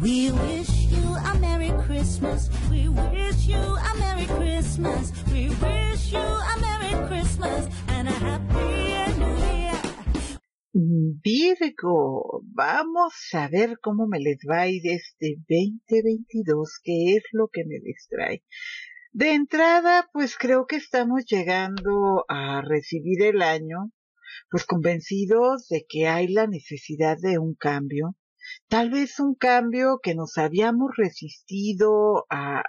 We wish you a Merry Christmas. We wish you a Merry Christmas. We wish you a Merry Christmas and a Happy New Year. Virgo, vamos a ver cómo me les va a ir este 2022, qué es lo que me distrae. De entrada, pues creo que estamos llegando a recibir el año, pues convencidos de que hay la necesidad de un cambio, tal vez un cambio que nos habíamos resistido a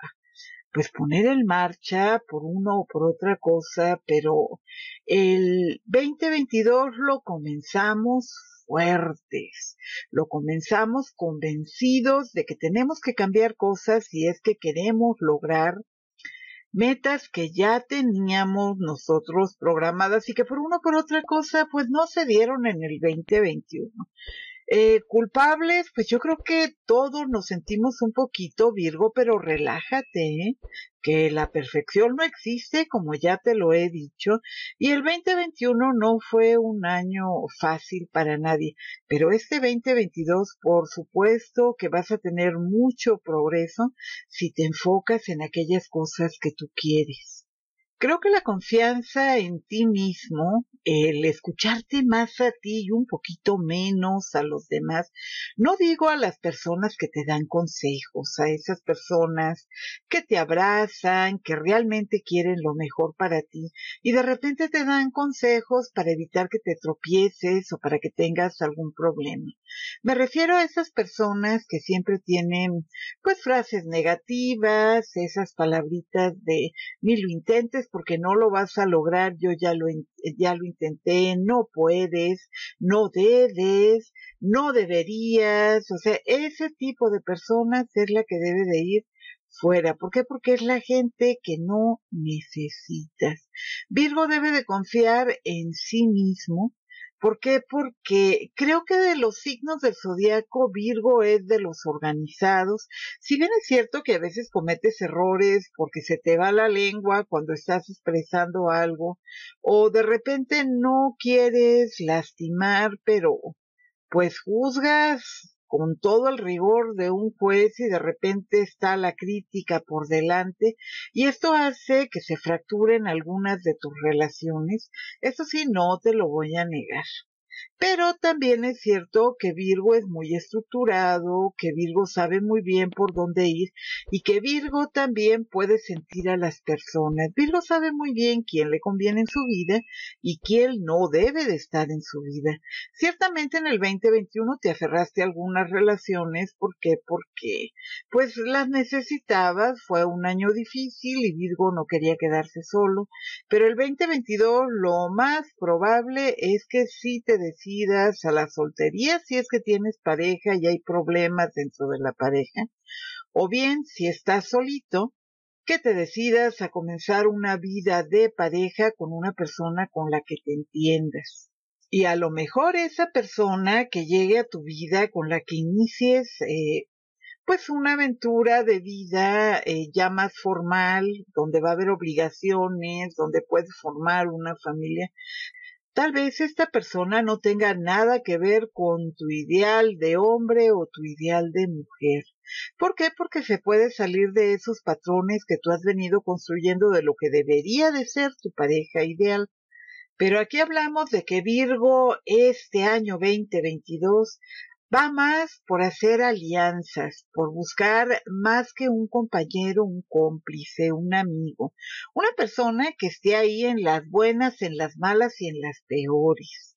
pues poner en marcha por una o por otra cosa, pero el 2022 lo comenzamos fuertes, lo comenzamos convencidos de que tenemos que cambiar cosas y es que queremos lograr metas que ya teníamos nosotros programadas y que por una o por otra cosa pues no se dieron en el 2021. Eh, culpables, pues yo creo que todos nos sentimos un poquito Virgo, pero relájate, ¿eh? que la perfección no existe, como ya te lo he dicho, y el 2021 no fue un año fácil para nadie, pero este 2022, por supuesto que vas a tener mucho progreso si te enfocas en aquellas cosas que tú quieres. Creo que la confianza en ti mismo, el escucharte más a ti y un poquito menos a los demás, no digo a las personas que te dan consejos, a esas personas que te abrazan, que realmente quieren lo mejor para ti y de repente te dan consejos para evitar que te tropieces o para que tengas algún problema. Me refiero a esas personas que siempre tienen pues frases negativas, esas palabritas de mil lo intentes porque no lo vas a lograr, yo ya lo, ya lo intenté, no puedes, no debes, no deberías, o sea, ese tipo de personas es la que debe de ir fuera. ¿Por qué? Porque es la gente que no necesitas. Virgo debe de confiar en sí mismo ¿Por qué? Porque creo que de los signos del zodiaco, Virgo es de los organizados. Si bien es cierto que a veces cometes errores porque se te va la lengua cuando estás expresando algo, o de repente no quieres lastimar, pero pues juzgas con todo el rigor de un juez y de repente está la crítica por delante y esto hace que se fracturen algunas de tus relaciones. Eso sí, no te lo voy a negar. Pero también es cierto que Virgo es muy estructurado, que Virgo sabe muy bien por dónde ir y que Virgo también puede sentir a las personas. Virgo sabe muy bien quién le conviene en su vida y quién no debe de estar en su vida. Ciertamente en el 2021 te aferraste a algunas relaciones. ¿Por qué? Porque pues las necesitabas. Fue un año difícil y Virgo no quería quedarse solo. Pero el 2022 lo más probable es que sí te des a la soltería si es que tienes pareja y hay problemas dentro de la pareja, o bien si estás solito, que te decidas a comenzar una vida de pareja con una persona con la que te entiendas. Y a lo mejor esa persona que llegue a tu vida con la que inicies eh, pues una aventura de vida eh, ya más formal, donde va a haber obligaciones, donde puedes formar una familia, Tal vez esta persona no tenga nada que ver con tu ideal de hombre o tu ideal de mujer. ¿Por qué? Porque se puede salir de esos patrones que tú has venido construyendo de lo que debería de ser tu pareja ideal. Pero aquí hablamos de que Virgo este año 2022 va más por hacer alianzas, por buscar más que un compañero, un cómplice, un amigo, una persona que esté ahí en las buenas, en las malas y en las peores.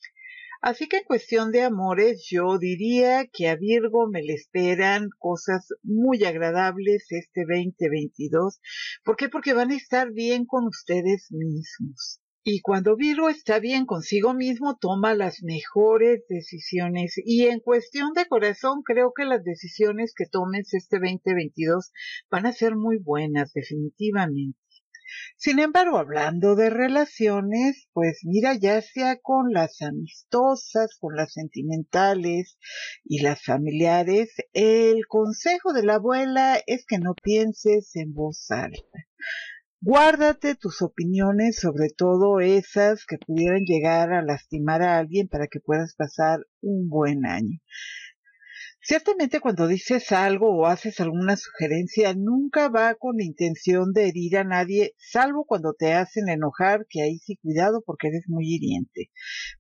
Así que en cuestión de amores, yo diría que a Virgo me le esperan cosas muy agradables este 2022. ¿Por qué? Porque van a estar bien con ustedes mismos. Y cuando Virgo está bien consigo mismo, toma las mejores decisiones. Y en cuestión de corazón, creo que las decisiones que tomes este 2022 van a ser muy buenas, definitivamente. Sin embargo, hablando de relaciones, pues mira, ya sea con las amistosas, con las sentimentales y las familiares, el consejo de la abuela es que no pienses en voz alta Guárdate tus opiniones, sobre todo esas que pudieran llegar a lastimar a alguien para que puedas pasar un buen año. Ciertamente cuando dices algo o haces alguna sugerencia nunca va con intención de herir a nadie, salvo cuando te hacen enojar, que ahí sí cuidado porque eres muy hiriente.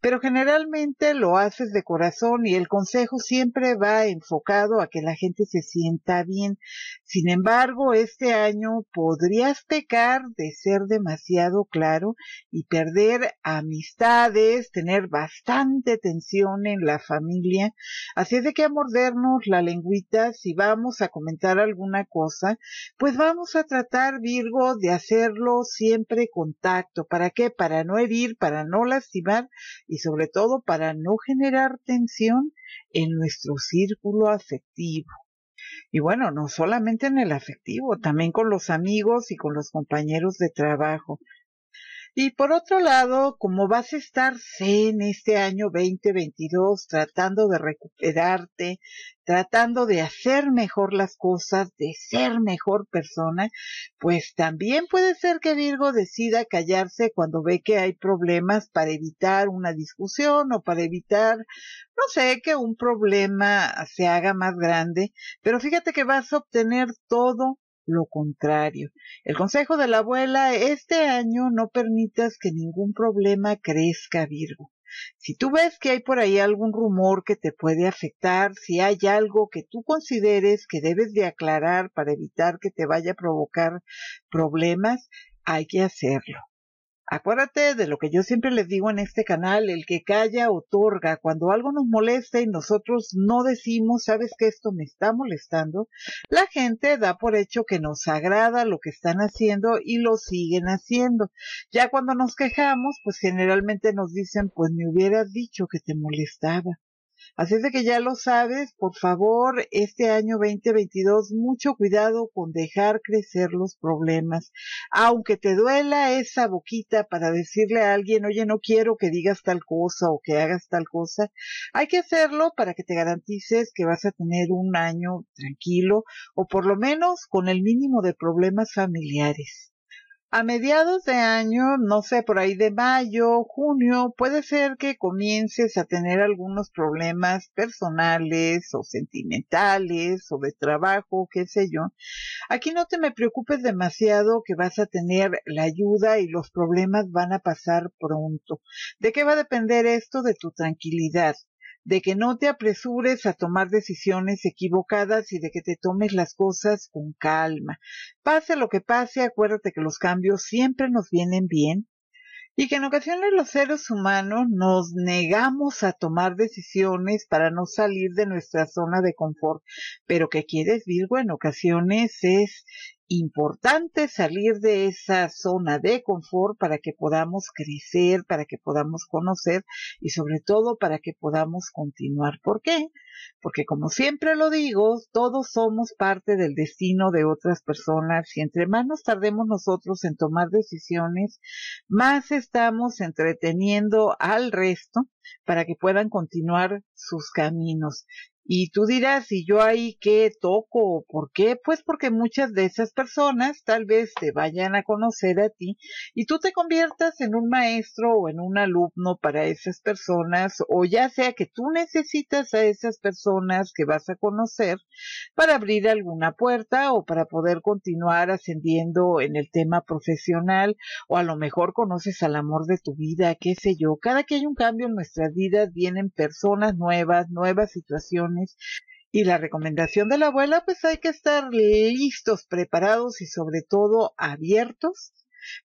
Pero generalmente lo haces de corazón y el consejo siempre va enfocado a que la gente se sienta bien. Sin embargo, este año podrías pecar de ser demasiado claro y perder amistades, tener bastante tensión en la familia. Así es de que a morder la lengüita, si vamos a comentar alguna cosa, pues vamos a tratar, Virgo, de hacerlo siempre con tacto. ¿Para qué? Para no herir, para no lastimar y sobre todo para no generar tensión en nuestro círculo afectivo. Y bueno, no solamente en el afectivo, también con los amigos y con los compañeros de trabajo. Y por otro lado, como vas a estar en este año 2022 tratando de recuperarte, tratando de hacer mejor las cosas, de ser mejor persona, pues también puede ser que Virgo decida callarse cuando ve que hay problemas para evitar una discusión o para evitar, no sé, que un problema se haga más grande. Pero fíjate que vas a obtener todo lo contrario. El consejo de la abuela, este año no permitas que ningún problema crezca, Virgo. Si tú ves que hay por ahí algún rumor que te puede afectar, si hay algo que tú consideres que debes de aclarar para evitar que te vaya a provocar problemas, hay que hacerlo. Acuérdate de lo que yo siempre les digo en este canal, el que calla otorga. Cuando algo nos molesta y nosotros no decimos, sabes que esto me está molestando, la gente da por hecho que nos agrada lo que están haciendo y lo siguen haciendo. Ya cuando nos quejamos, pues generalmente nos dicen, pues me hubieras dicho que te molestaba. Así es de que ya lo sabes, por favor, este año 2022, mucho cuidado con dejar crecer los problemas. Aunque te duela esa boquita para decirle a alguien, oye, no quiero que digas tal cosa o que hagas tal cosa, hay que hacerlo para que te garantices que vas a tener un año tranquilo o por lo menos con el mínimo de problemas familiares a mediados de año, no sé, por ahí de mayo, junio, puede ser que comiences a tener algunos problemas personales o sentimentales o de trabajo, qué sé yo. Aquí no te me preocupes demasiado que vas a tener la ayuda y los problemas van a pasar pronto. ¿De qué va a depender esto? De tu tranquilidad de que no te apresures a tomar decisiones equivocadas y de que te tomes las cosas con calma. Pase lo que pase, acuérdate que los cambios siempre nos vienen bien y que en ocasiones los seres humanos nos negamos a tomar decisiones para no salir de nuestra zona de confort, pero que quieres Virgo en ocasiones es importante salir de esa zona de confort para que podamos crecer, para que podamos conocer y sobre todo para que podamos continuar. ¿Por qué? Porque como siempre lo digo, todos somos parte del destino de otras personas y entre más nos tardemos nosotros en tomar decisiones, más estamos entreteniendo al resto para que puedan continuar sus caminos. Y tú dirás, ¿y yo ahí qué toco? ¿Por qué? Pues porque muchas de esas personas tal vez te vayan a conocer a ti y tú te conviertas en un maestro o en un alumno para esas personas o ya sea que tú necesitas a esas personas que vas a conocer para abrir alguna puerta o para poder continuar ascendiendo en el tema profesional o a lo mejor conoces al amor de tu vida, qué sé yo. Cada que hay un cambio en nuestras vidas vienen personas nuevas, nuevas situaciones y la recomendación de la abuela, pues hay que estar listos, preparados y sobre todo abiertos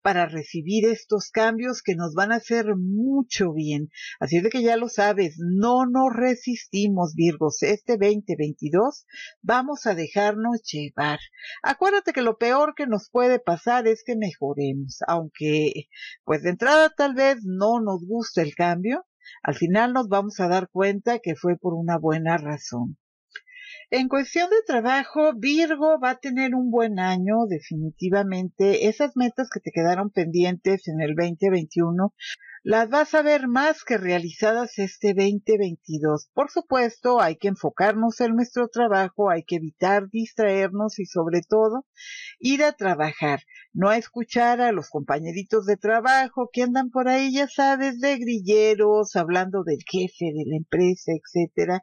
para recibir estos cambios que nos van a hacer mucho bien. Así es de que ya lo sabes, no nos resistimos, Virgos. Este 2022 vamos a dejarnos llevar. Acuérdate que lo peor que nos puede pasar es que mejoremos, aunque pues de entrada tal vez no nos guste el cambio, al final nos vamos a dar cuenta que fue por una buena razón. En cuestión de trabajo, Virgo va a tener un buen año, definitivamente. Esas metas que te quedaron pendientes en el 2021 las vas a ver más que realizadas este 2022. Por supuesto, hay que enfocarnos en nuestro trabajo, hay que evitar distraernos y sobre todo ir a trabajar, no a escuchar a los compañeritos de trabajo que andan por ahí, ya sabes, de grilleros, hablando del jefe, de la empresa, etcétera.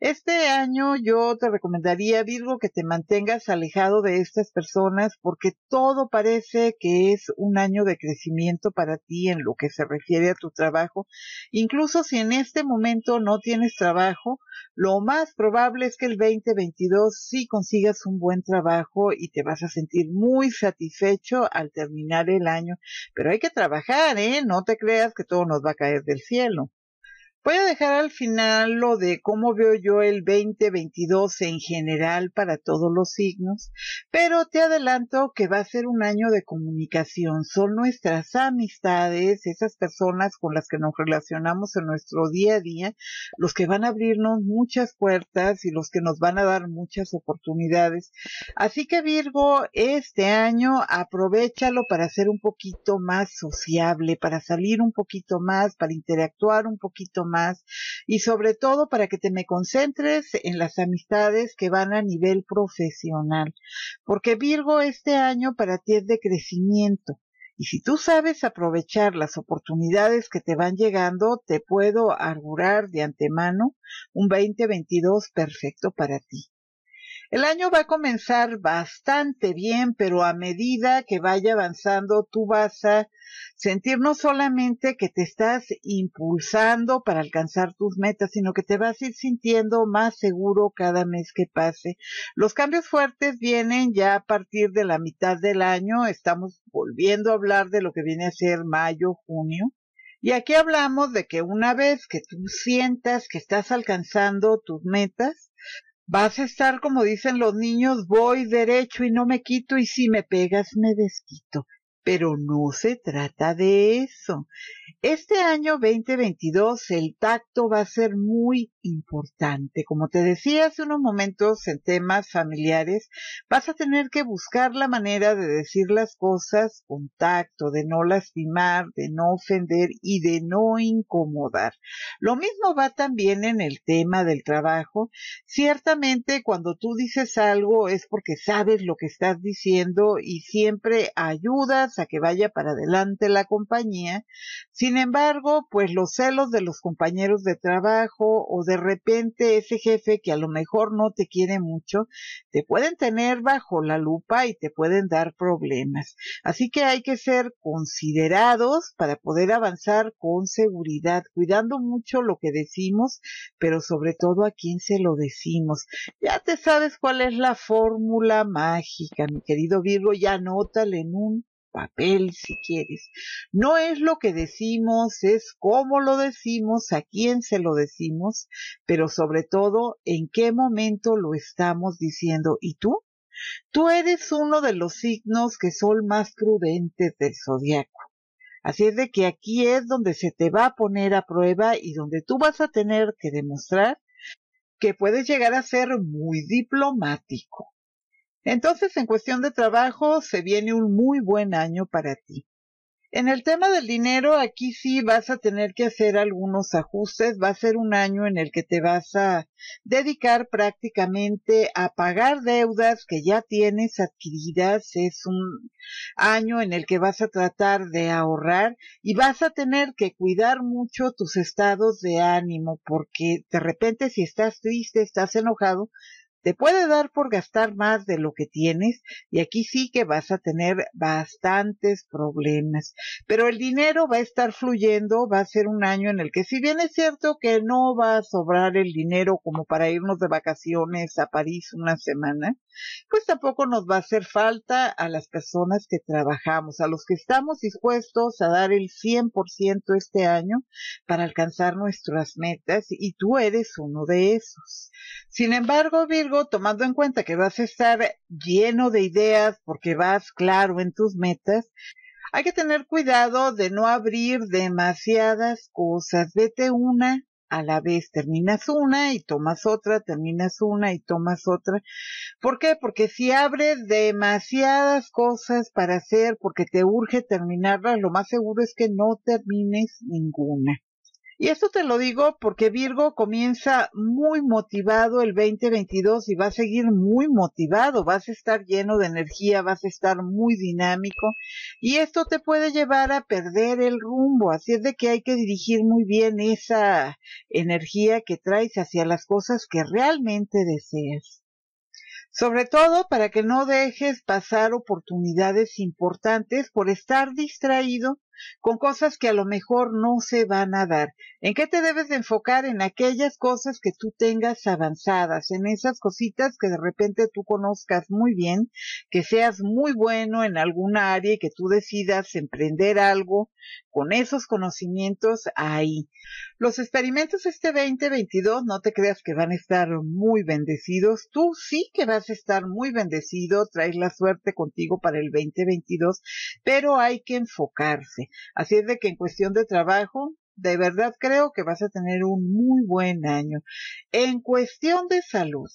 Este año yo te recomendaría, Virgo, que te mantengas alejado de estas personas porque todo parece que es un año de crecimiento para ti en lo que se refiere tu trabajo. Incluso si en este momento no tienes trabajo, lo más probable es que el 2022 sí consigas un buen trabajo y te vas a sentir muy satisfecho al terminar el año. Pero hay que trabajar, ¿eh? No te creas que todo nos va a caer del cielo. Voy a dejar al final lo de cómo veo yo el 2022 en general para todos los signos, pero te adelanto que va a ser un año de comunicación. Son nuestras amistades, esas personas con las que nos relacionamos en nuestro día a día, los que van a abrirnos muchas puertas y los que nos van a dar muchas oportunidades. Así que Virgo, este año aprovechalo para ser un poquito más sociable, para salir un poquito más, para interactuar un poquito más y sobre todo para que te me concentres en las amistades que van a nivel profesional. Porque Virgo este año para ti es de crecimiento. Y si tú sabes aprovechar las oportunidades que te van llegando, te puedo augurar de antemano un 2022 perfecto para ti. El año va a comenzar bastante bien, pero a medida que vaya avanzando, tú vas a sentir no solamente que te estás impulsando para alcanzar tus metas, sino que te vas a ir sintiendo más seguro cada mes que pase. Los cambios fuertes vienen ya a partir de la mitad del año. Estamos volviendo a hablar de lo que viene a ser mayo, junio. Y aquí hablamos de que una vez que tú sientas que estás alcanzando tus metas, Vas a estar, como dicen los niños, voy derecho y no me quito y si me pegas me desquito pero no se trata de eso. Este año 2022 el tacto va a ser muy importante. Como te decía hace unos momentos en temas familiares, vas a tener que buscar la manera de decir las cosas con tacto, de no lastimar, de no ofender y de no incomodar. Lo mismo va también en el tema del trabajo. Ciertamente cuando tú dices algo es porque sabes lo que estás diciendo y siempre ayudas a que vaya para adelante la compañía. Sin embargo, pues los celos de los compañeros de trabajo o de repente ese jefe que a lo mejor no te quiere mucho, te pueden tener bajo la lupa y te pueden dar problemas. Así que hay que ser considerados para poder avanzar con seguridad, cuidando mucho lo que decimos, pero sobre todo a quién se lo decimos. Ya te sabes cuál es la fórmula mágica, mi querido Virgo, ya anótale en un papel si quieres. No es lo que decimos, es cómo lo decimos, a quién se lo decimos, pero sobre todo en qué momento lo estamos diciendo. ¿Y tú? Tú eres uno de los signos que son más prudentes del zodiaco. Así es de que aquí es donde se te va a poner a prueba y donde tú vas a tener que demostrar que puedes llegar a ser muy diplomático. Entonces, en cuestión de trabajo, se viene un muy buen año para ti. En el tema del dinero, aquí sí vas a tener que hacer algunos ajustes. Va a ser un año en el que te vas a dedicar prácticamente a pagar deudas que ya tienes adquiridas. Es un año en el que vas a tratar de ahorrar y vas a tener que cuidar mucho tus estados de ánimo porque de repente si estás triste, estás enojado, te puede dar por gastar más de lo que tienes y aquí sí que vas a tener bastantes problemas. Pero el dinero va a estar fluyendo, va a ser un año en el que si bien es cierto que no va a sobrar el dinero como para irnos de vacaciones a París una semana, pues tampoco nos va a hacer falta a las personas que trabajamos, a los que estamos dispuestos a dar el 100% este año para alcanzar nuestras metas y tú eres uno de esos. Sin embargo, Virgo, tomando en cuenta que vas a estar lleno de ideas porque vas claro en tus metas, hay que tener cuidado de no abrir demasiadas cosas. Vete una a la vez, terminas una y tomas otra, terminas una y tomas otra. ¿Por qué? Porque si abres demasiadas cosas para hacer porque te urge terminarlas, lo más seguro es que no termines ninguna. Y esto te lo digo porque Virgo comienza muy motivado el 2022 y va a seguir muy motivado, vas a estar lleno de energía, vas a estar muy dinámico y esto te puede llevar a perder el rumbo, así es de que hay que dirigir muy bien esa energía que traes hacia las cosas que realmente deseas. Sobre todo para que no dejes pasar oportunidades importantes por estar distraído con cosas que a lo mejor no se van a dar. ¿En qué te debes de enfocar? En aquellas cosas que tú tengas avanzadas, en esas cositas que de repente tú conozcas muy bien, que seas muy bueno en alguna área y que tú decidas emprender algo con esos conocimientos ahí. Los experimentos este 2022, no te creas que van a estar muy bendecidos. Tú sí que vas a estar muy bendecido, traes la suerte contigo para el 2022, pero hay que enfocarse. Así es de que en cuestión de trabajo, de verdad creo que vas a tener un muy buen año. En cuestión de salud.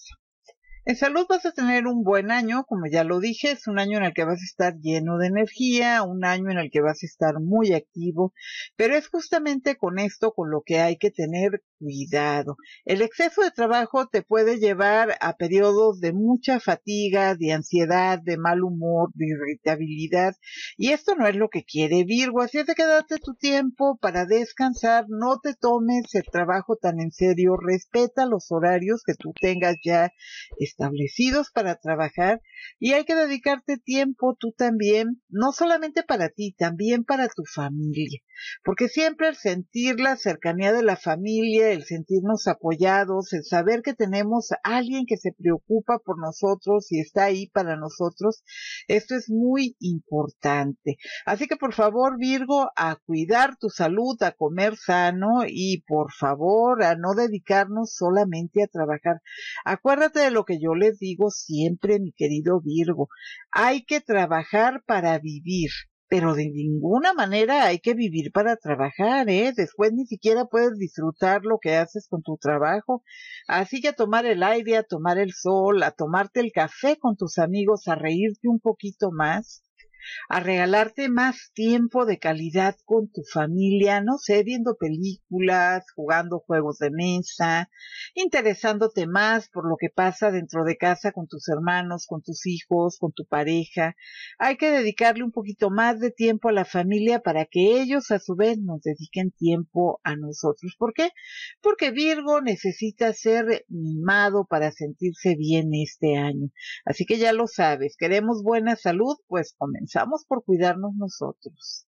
En salud vas a tener un buen año, como ya lo dije, es un año en el que vas a estar lleno de energía, un año en el que vas a estar muy activo, pero es justamente con esto con lo que hay que tener cuidado. El exceso de trabajo te puede llevar a periodos de mucha fatiga, de ansiedad, de mal humor, de irritabilidad y esto no es lo que quiere Virgo, así es que date tu tiempo para descansar, no te tomes el trabajo tan en serio, respeta los horarios que tú tengas ya establecidos para trabajar y hay que dedicarte tiempo tú también, no solamente para ti, también para tu familia, porque siempre al sentir la cercanía de la familia, el sentirnos apoyados, el saber que tenemos a alguien que se preocupa por nosotros y está ahí para nosotros. Esto es muy importante. Así que por favor, Virgo, a cuidar tu salud, a comer sano y por favor, a no dedicarnos solamente a trabajar. Acuérdate de lo que yo les digo siempre, mi querido Virgo. Hay que trabajar para vivir pero de ninguna manera hay que vivir para trabajar, ¿eh? Después ni siquiera puedes disfrutar lo que haces con tu trabajo. Así que a tomar el aire, a tomar el sol, a tomarte el café con tus amigos, a reírte un poquito más, a regalarte más tiempo de calidad con tu familia, no sé, viendo películas, jugando juegos de mesa, interesándote más por lo que pasa dentro de casa con tus hermanos, con tus hijos, con tu pareja. Hay que dedicarle un poquito más de tiempo a la familia para que ellos a su vez nos dediquen tiempo a nosotros. ¿Por qué? Porque Virgo necesita ser mimado para sentirse bien este año. Así que ya lo sabes, queremos buena salud, pues comenzamos por cuidarnos nosotros.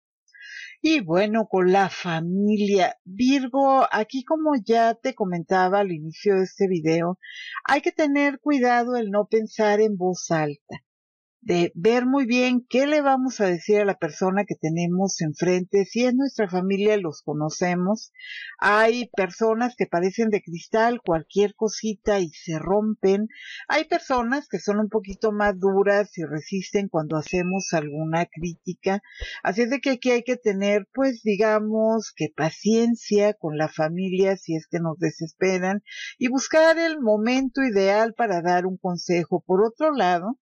Y bueno, con la familia Virgo, aquí como ya te comentaba al inicio de este video, hay que tener cuidado el no pensar en voz alta de ver muy bien qué le vamos a decir a la persona que tenemos enfrente. Si es nuestra familia, los conocemos. Hay personas que parecen de cristal, cualquier cosita y se rompen. Hay personas que son un poquito más duras y resisten cuando hacemos alguna crítica. Así es de que aquí hay que tener, pues digamos, que paciencia con la familia si es que nos desesperan y buscar el momento ideal para dar un consejo. Por otro lado,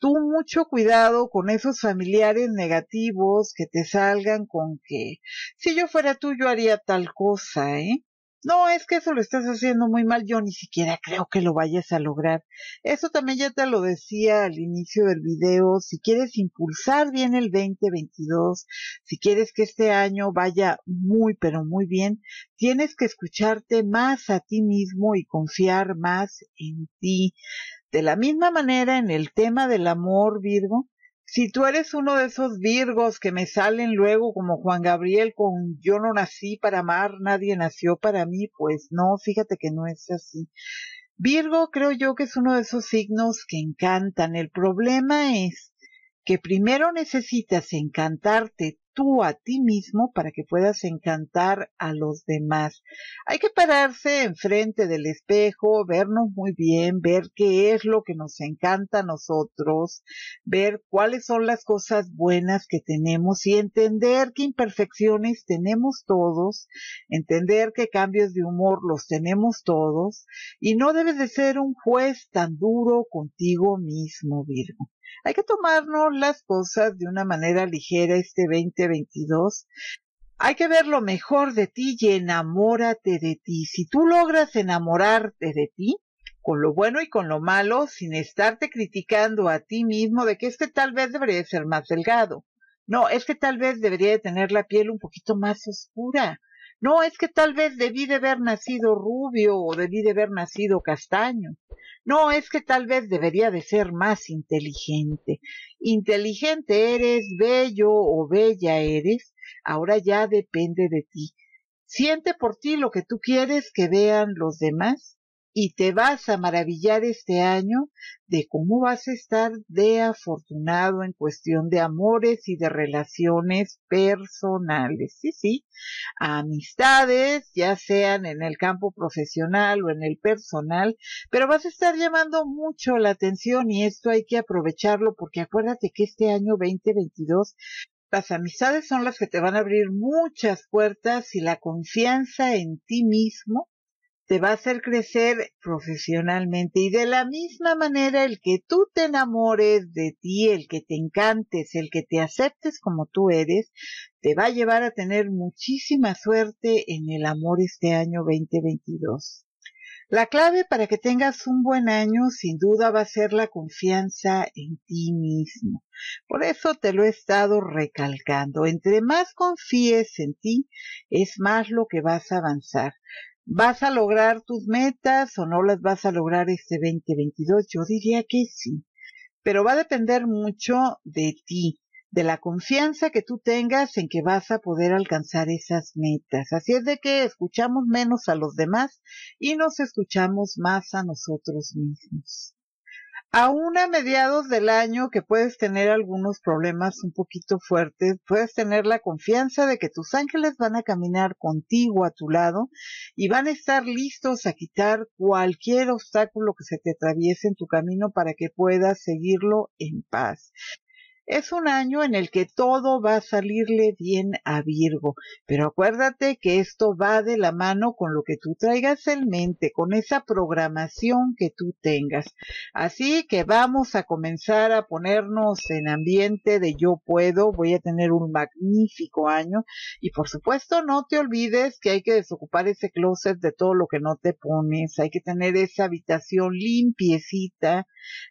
tú mucho cuidado con esos familiares negativos que te salgan con que si yo fuera tú yo haría tal cosa, ¿eh? No, es que eso lo estás haciendo muy mal, yo ni siquiera creo que lo vayas a lograr. Eso también ya te lo decía al inicio del video, si quieres impulsar bien el 2022, si quieres que este año vaya muy pero muy bien, tienes que escucharte más a ti mismo y confiar más en ti. De la misma manera, en el tema del amor, Virgo, si tú eres uno de esos Virgos que me salen luego como Juan Gabriel con yo no nací para amar, nadie nació para mí, pues no, fíjate que no es así. Virgo creo yo que es uno de esos signos que encantan. El problema es que primero necesitas encantarte a ti mismo para que puedas encantar a los demás. Hay que pararse enfrente del espejo, vernos muy bien, ver qué es lo que nos encanta a nosotros, ver cuáles son las cosas buenas que tenemos y entender qué imperfecciones tenemos todos, entender que cambios de humor los tenemos todos y no debes de ser un juez tan duro contigo mismo, Virgo. Hay que tomarnos las cosas de una manera ligera este 2020 22. Hay que ver lo mejor de ti y enamórate de ti. Si tú logras enamorarte de ti, con lo bueno y con lo malo, sin estarte criticando a ti mismo de que este tal vez debería ser más delgado. No, es que tal vez debería de tener la piel un poquito más oscura. No, es que tal vez debí de haber nacido rubio o debí de haber nacido castaño. No, es que tal vez debería de ser más inteligente. Inteligente eres, bello o bella eres, ahora ya depende de ti. Siente por ti lo que tú quieres que vean los demás y te vas a maravillar este año de cómo vas a estar de afortunado en cuestión de amores y de relaciones personales. Sí, sí. Amistades, ya sean en el campo profesional o en el personal, pero vas a estar llamando mucho la atención y esto hay que aprovecharlo porque acuérdate que este año 2022 las amistades son las que te van a abrir muchas puertas y la confianza en ti mismo te va a hacer crecer profesionalmente y de la misma manera el que tú te enamores de ti, el que te encantes, el que te aceptes como tú eres, te va a llevar a tener muchísima suerte en el amor este año 2022. La clave para que tengas un buen año sin duda va a ser la confianza en ti mismo. Por eso te lo he estado recalcando. Entre más confíes en ti, es más lo que vas a avanzar. ¿Vas a lograr tus metas o no las vas a lograr este 2022? Yo diría que sí, pero va a depender mucho de ti, de la confianza que tú tengas en que vas a poder alcanzar esas metas. Así es de que escuchamos menos a los demás y nos escuchamos más a nosotros mismos aún a mediados del año que puedes tener algunos problemas un poquito fuertes, puedes tener la confianza de que tus ángeles van a caminar contigo a tu lado y van a estar listos a quitar cualquier obstáculo que se te atraviese en tu camino para que puedas seguirlo en paz. Es un año en el que todo va a salirle bien a Virgo, pero acuérdate que esto va de la mano con lo que tú traigas en mente, con esa programación que tú tengas. Así que vamos a comenzar a ponernos en ambiente de yo puedo, voy a tener un magnífico año y por supuesto no te olvides que hay que desocupar ese closet de todo lo que no te pones, hay que tener esa habitación limpiecita,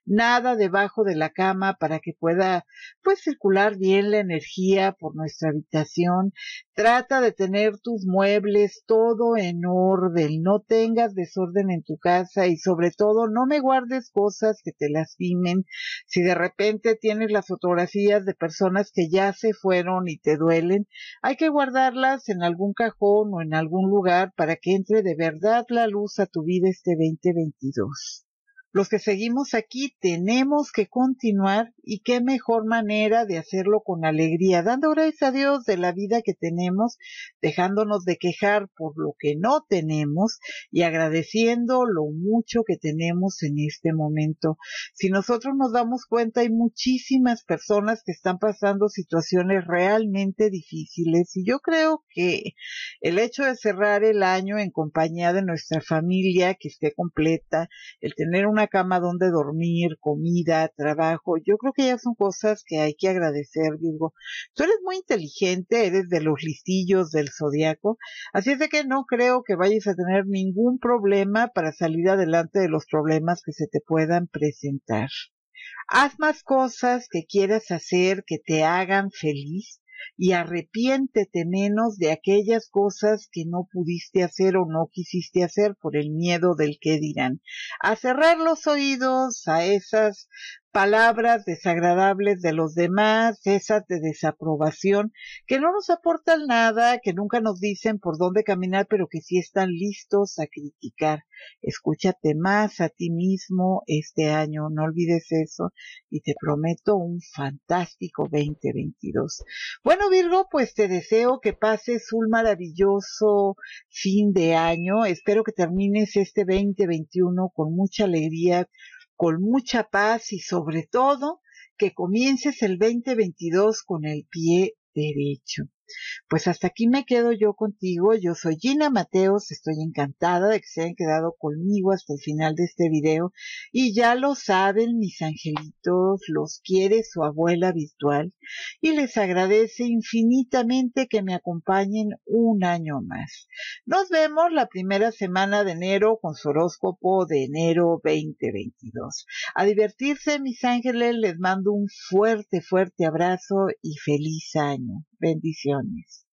nada debajo de la cama para que pueda pues circular bien la energía por nuestra habitación. Trata de tener tus muebles todo en orden, no tengas desorden en tu casa y sobre todo no me guardes cosas que te lastimen. Si de repente tienes las fotografías de personas que ya se fueron y te duelen, hay que guardarlas en algún cajón o en algún lugar para que entre de verdad la luz a tu vida este 2022 los que seguimos aquí tenemos que continuar y qué mejor manera de hacerlo con alegría, dando gracias a Dios de la vida que tenemos, dejándonos de quejar por lo que no tenemos y agradeciendo lo mucho que tenemos en este momento. Si nosotros nos damos cuenta, hay muchísimas personas que están pasando situaciones realmente difíciles y yo creo que el hecho de cerrar el año en compañía de nuestra familia que esté completa, el tener una una cama donde dormir, comida, trabajo. Yo creo que ya son cosas que hay que agradecer, digo Tú eres muy inteligente, eres de los listillos del zodiaco, así es de que no creo que vayas a tener ningún problema para salir adelante de los problemas que se te puedan presentar. Haz más cosas que quieras hacer que te hagan feliz y arrepiéntete menos de aquellas cosas que no pudiste hacer o no quisiste hacer por el miedo del que dirán. A cerrar los oídos a esas palabras desagradables de los demás, esas de desaprobación, que no nos aportan nada, que nunca nos dicen por dónde caminar, pero que sí están listos a criticar. Escúchate más a ti mismo este año, no olvides eso, y te prometo un fantástico 2022. Bueno, Virgo, pues te deseo que pases un maravilloso fin de año. Espero que termines este 2021 con mucha alegría, con mucha paz y sobre todo que comiences el 2022 con el pie derecho. Pues hasta aquí me quedo yo contigo. Yo soy Gina Mateos. Estoy encantada de que se hayan quedado conmigo hasta el final de este video. Y ya lo saben, mis angelitos, los quiere su abuela virtual. Y les agradece infinitamente que me acompañen un año más. Nos vemos la primera semana de enero con su horóscopo de enero 2022. A divertirse, mis ángeles, les mando un fuerte, fuerte abrazo y feliz año. Bendiciones.